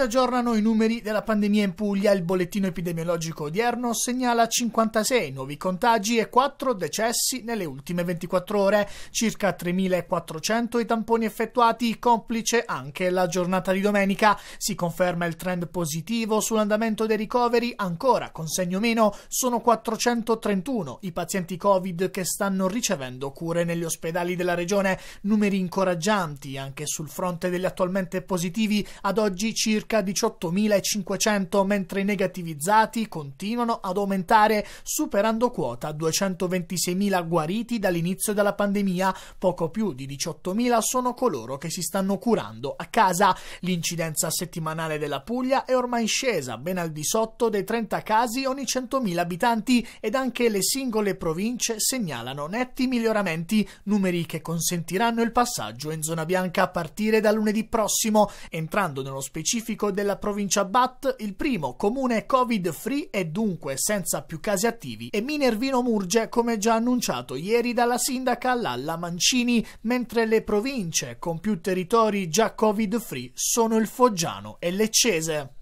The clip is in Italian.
Si aggiornano i numeri della pandemia in Puglia, il bollettino epidemiologico odierno segnala 56 nuovi contagi e 4 decessi nelle ultime 24 ore, circa 3.400 i tamponi effettuati, complice anche la giornata di domenica. Si conferma il trend positivo sull'andamento dei ricoveri, ancora con segno meno, sono 431 i pazienti Covid che stanno ricevendo cure negli ospedali della regione, numeri incoraggianti anche sul fronte degli attualmente positivi, ad oggi circa circa 18.500, mentre i negativizzati continuano ad aumentare, superando quota 226.000 guariti dall'inizio della pandemia. Poco più di 18.000 sono coloro che si stanno curando a casa. L'incidenza settimanale della Puglia è ormai scesa ben al di sotto dei 30 casi ogni 100.000 abitanti ed anche le singole province segnalano netti miglioramenti, numeri che consentiranno il passaggio in zona bianca a partire da lunedì prossimo, entrando nello specifico anagrafico della provincia Bat, il primo comune covid-free e dunque senza più casi attivi, e Minervino Murge come già annunciato ieri dalla sindaca Lalla Mancini, mentre le province con più territori già covid-free sono il Foggiano e l'Eccese.